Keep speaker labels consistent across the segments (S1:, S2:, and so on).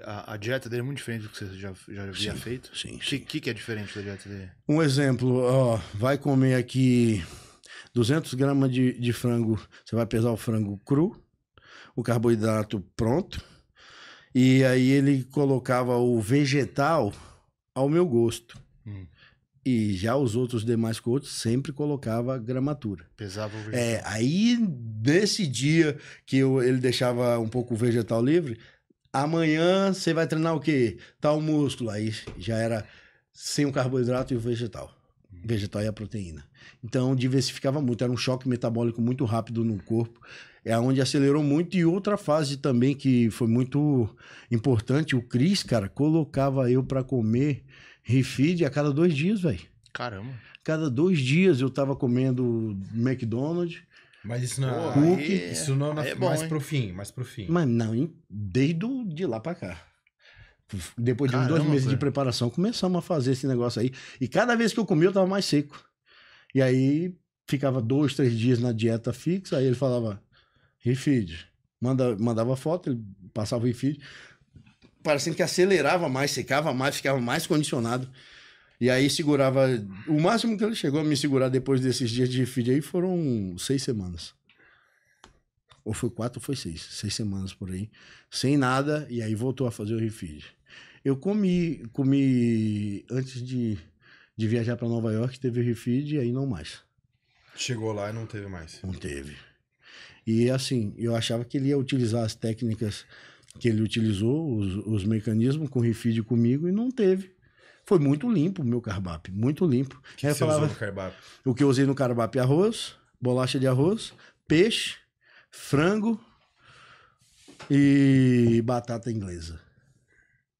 S1: A, a, dieta dele é muito diferente do que você já, já havia sim, feito? Sim. O que, que, é diferente da dieta dele? Um exemplo, ó, vai comer aqui 200 gramas de, de frango, você vai pesar o frango cru, o carboidrato pronto, e aí ele colocava o vegetal ao meu gosto. Hum. E já os outros demais coaches sempre colocava gramatura. Pesava o é, vegetal. É, aí desse dia que eu, ele deixava um pouco o vegetal livre, Amanhã você vai treinar o quê? Tal músculo. Aí já era sem o carboidrato e o vegetal. Hum. Vegetal e a proteína. Então diversificava muito, era um choque metabólico muito rápido no corpo. É onde acelerou muito. E outra fase também que foi muito importante, o Cris, cara, colocava eu para comer refeed a cada dois dias, velho. Caramba. Cada dois dias eu tava comendo McDonald's, mas isso não é. Pô, Cook, é, isso não é, é bom, mais hein? pro fim, mais pro fim. Mas não, hein? desde de lá pra cá. Depois de Caramba, dois meses cara. de preparação, começamos a fazer esse negócio aí. E cada vez que eu comia, eu tava mais seco. E aí ficava dois, três dias na dieta fixa, aí ele falava, refeed. Manda, mandava foto, ele passava o refeed. Parecendo que acelerava mais, secava mais, ficava mais condicionado. E aí segurava. O máximo que ele chegou a me segurar depois desses dias de feed aí foram seis semanas. Ou foi quatro ou foi seis. Seis semanas por aí. Sem nada. E aí voltou a fazer o refeed. Eu comi, comi antes de, de viajar para Nova York, teve o refeed e aí não mais. Chegou lá e não teve mais. Não teve. E assim, eu achava que ele ia utilizar as técnicas que ele utilizou, os, os mecanismos com refeed comigo e não teve. Foi muito limpo o meu carbap, muito limpo. O que, que você falava, usou no O que eu usei no carbap arroz, bolacha de arroz, peixe, frango e batata inglesa.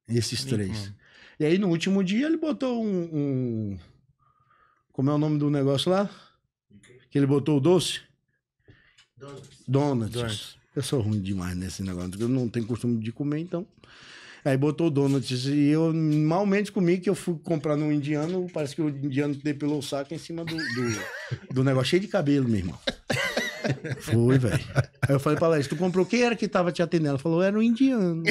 S1: Esses três. E aí no último dia ele botou um, um, Como é o nome do negócio lá? Que ele botou o doce? Donuts. Donuts. Donuts. Eu sou ruim demais nesse negócio. Eu não tenho costume de comer, então. Aí botou donuts. E eu malmente comi, que eu fui comprar no indiano. Parece que o indiano depilou o saco em cima do, do, do negócio cheio de cabelo, meu irmão. Foi, velho. Aí eu falei pra Laís, tu comprou quem era que tava te atendendo? Ela falou, era um indiano.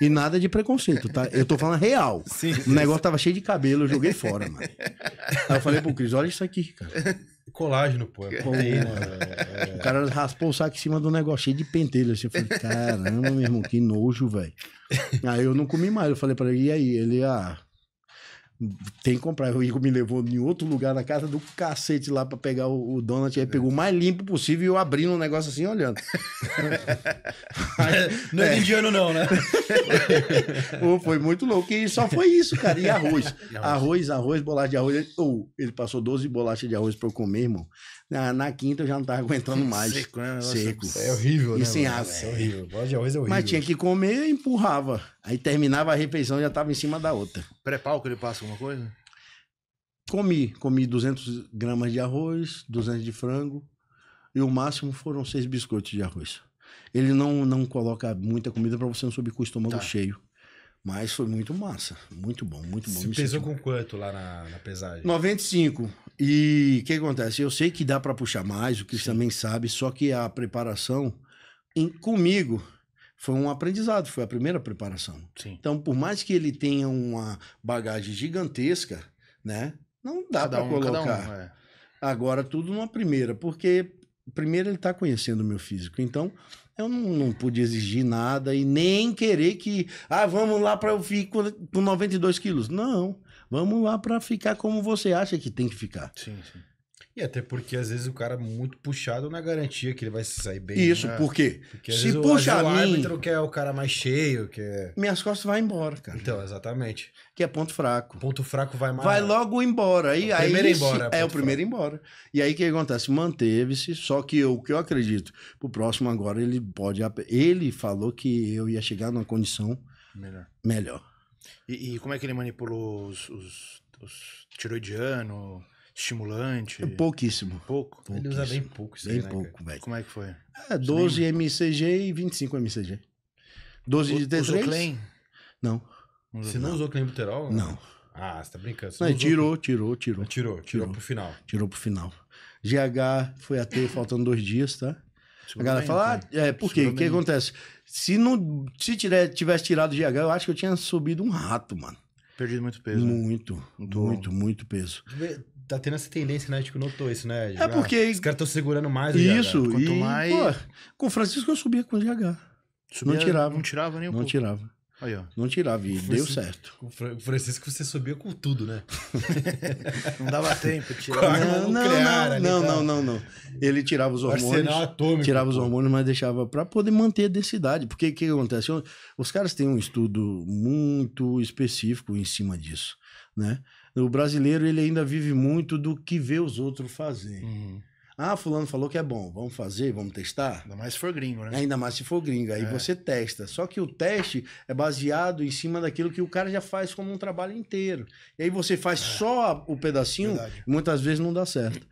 S1: E nada de preconceito, tá? Eu tô falando real. Sim, o negócio sim. tava cheio de cabelo, eu joguei fora, mano. Aí eu falei pro Cris, olha isso aqui, cara. Colágeno, pô. É coluna, é, é. O cara raspou o saco em cima do cheio de pentelho. Assim. Eu falei, caramba, meu irmão, que nojo, velho. Aí eu não comi mais. Eu falei pra ele, e aí? Ele, ah, tem que comprar. O Igor me levou em outro lugar na casa do cacete lá para pegar o, o donut. Aí pegou o mais limpo possível e eu abrindo um negócio assim, olhando. não é, é indiano, não, né? Pô, foi muito louco. E só foi isso, cara. E arroz. E arroz. arroz, arroz, bolacha de arroz. Ou oh, ele passou 12 bolachas de arroz para eu comer, irmão. Na, na, quinta eu já não tava aguentando mais. Seco, né? Seco. É horrível, e né? E sem água. É horrível. Bolacha de arroz é horrível. Mas tinha que comer e empurrava. Aí terminava a refeição e já estava em cima da outra. Pré-pau que ele passa alguma coisa? Comi. Comi 200 gramas de arroz, 200 de frango. E o máximo foram seis biscoitos de arroz. Ele não, não coloca muita comida para você não subir com o estômago tá. cheio. Mas foi muito massa. Muito bom, muito bom. Você pesou com quanto lá na, na pesagem? 95. E o que acontece? Eu sei que dá para puxar mais, o Cris também sabe, só que a preparação em, comigo foi um aprendizado, foi a primeira preparação. Sim. Então, por mais que ele tenha uma bagagem gigantesca, né? Não dá para um, colocar. Um, é. Agora, tudo numa primeira, porque primeiro ele está conhecendo o meu físico. Então, eu não, não, pude exigir nada e nem querer que, ah, vamos lá para eu ficar com 92 quilos. Não, vamos lá para ficar como você acha que tem que ficar. Sim, sim. E até porque às vezes o cara é muito puxado na garantia que ele vai sair bem. Isso, né? por quê? Porque se vezes, puxa o, a mim. O árbitro quer o cara mais cheio, que Minhas costas vai embora, cara. Então, exatamente. Que é ponto fraco. Ponto fraco vai mais. Vai logo embora. E, é o aí, primeiro aí, embora. É, é o é primeiro fraco. embora. E aí o que acontece? Manteve-se, só que o que eu acredito, pro próximo agora ele pode. Ele falou que eu ia chegar numa condição melhor. melhor. E, e como é que ele manipulou os, os, os tiroidianos? Estimulante? É pouquíssimo. Pouco? Ele usa bem pouco isso Bem aí, né, pouco, velho. Como é que foi? É, 12 MCG e 25 MCG. 12 de T3? Usou Clen? Não. Você não, usou Clen Buterol? Não. Ah, você tá brincando. Você não, não tirou, tirou, tirou, tirou. Tirou, tirou pro final. Tirou pro final. GH foi até faltando dois dias, tá? Segura a galera bem, fala, ah, é, por quê? O que acontece? Se não se tiver, tivesse tirado GH, eu acho que eu tinha subido um rato, mano. Perdido muito peso. Muito, né? muito, muito, muito peso tá tendo essa tendência, né? Tipo, notou isso, né? É porque. os caras estão segurando mais o Isso, GH. Né? Quanto e, mais. Pô, com o Francisco eu subia com o GH. Subia, não tirava. Não tirava nem Não pouco. tirava. Aí, ó. Não tirava, e deu certo. O Francisco você subia com tudo, né? não dava tempo de tirar. Não, não, não, não, tá? não, não, não, Ele tirava os hormônios. Atômico, tirava pô. os hormônios, mas deixava para poder manter a densidade. Porque o que acontece? Os caras têm um estudo muito específico em cima disso, né? O brasileiro, ele ainda vive muito do que vê os outros fazer. Uhum. Ah, fulano falou que é bom, vamos fazer, vamos testar? Ainda mais se for gringo, né? Ainda mais se for gringo, aí é. você testa. Só que o teste é baseado em cima daquilo que o cara já faz como um trabalho inteiro. E aí você faz é. só o pedacinho, Verdade. muitas vezes não dá certo.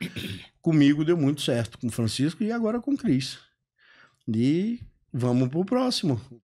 S1: Comigo deu muito certo, com o Francisco e agora com o Cris. E vamos pro próximo.